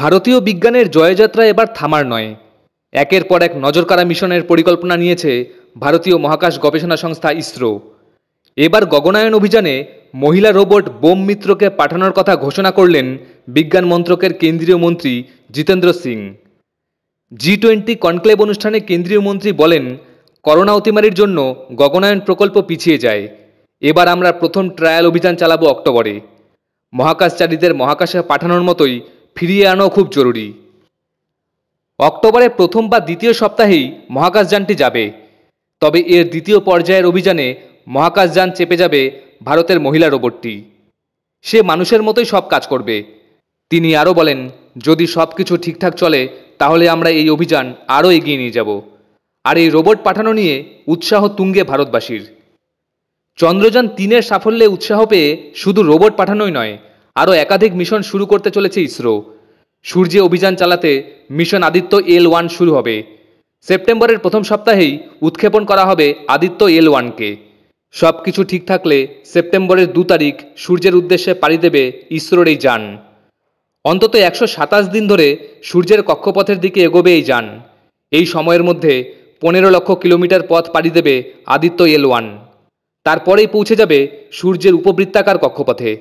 ভারতীয় বিজ্ঞানের জয়যাত্রা এবার থামার নয় একের পর এক নজরকাড়া মিশনের পরিকল্পনা নিয়েছে ভারতীয় মহাকাশ গবেষণা সংস্থা ইসরো এবার গগনায়ন অভিযানে মহিলা রোবট বোম মিত্রকে পাঠানোর কথা ঘোষণা করলেন বিজ্ঞান মন্ত্রকের কেন্দ্রীয় মন্ত্রী Jitendra Singh G twenty conclave অনুষ্ঠানে কেন্দ্রীয় মন্ত্রী বলেন করোনা অতিমারির জন্য গগনায়ন প্রকল্প পিছিয়ে যায় এবার আমরা প্রথম ট্রায়াল অভিযান চালাবো অক্টোবরে মহাকাশচারীদের মহাকাশে পাঠানোর মতোই ফিরিয়ে আনো খুব জরুরি অক্টোবরের প্রথম বা দ্বিতীয় সপ্তাহেই মহাকাশযানটি যাবে তবে এর দ্বিতীয় পর্যায়ের অভিযানে মহাকাশযান চেপে যাবে ভারতের মহিলা রোবটটি সে মানুষের মতোই সব কাজ করবে তিনি আরও বলেন যদি সব কিছু ঠিকঠাক চলে তাহলে আমরা এই অভিযান আরও এগিয়ে নিয়ে যাব আর এই রোবট পাঠানো নিয়ে উৎসাহ তুঙ্গে ভারতবাসীর চন্দ্রযান তিনের সাফল্যে উৎসাহ পেয়ে শুধু রোবট পাঠানোই নয় আরও একাধিক মিশন শুরু করতে চলেছে ইসরো সূর্যে অভিযান চালাতে মিশন আদিত্য এল ওয়ান শুরু হবে সেপ্টেম্বরের প্রথম সপ্তাহেই উৎক্ষেপণ করা হবে আদিত্য এল ওয়ানকে সব কিছু ঠিক থাকলে সেপ্টেম্বরের দু তারিখ সূর্যের উদ্দেশ্যে পাড়ি দেবে ইসরোর এই যান অন্তত একশো সাতাশ দিন ধরে সূর্যের কক্ষপথের দিকে এগোবে এই যান এই সময়ের মধ্যে পনেরো লক্ষ কিলোমিটার পথ পাড়ি দেবে আদিত্য এল ওয়ান তারপরেই পৌঁছে যাবে সূর্যের উপবৃত্তাকার কক্ষপথে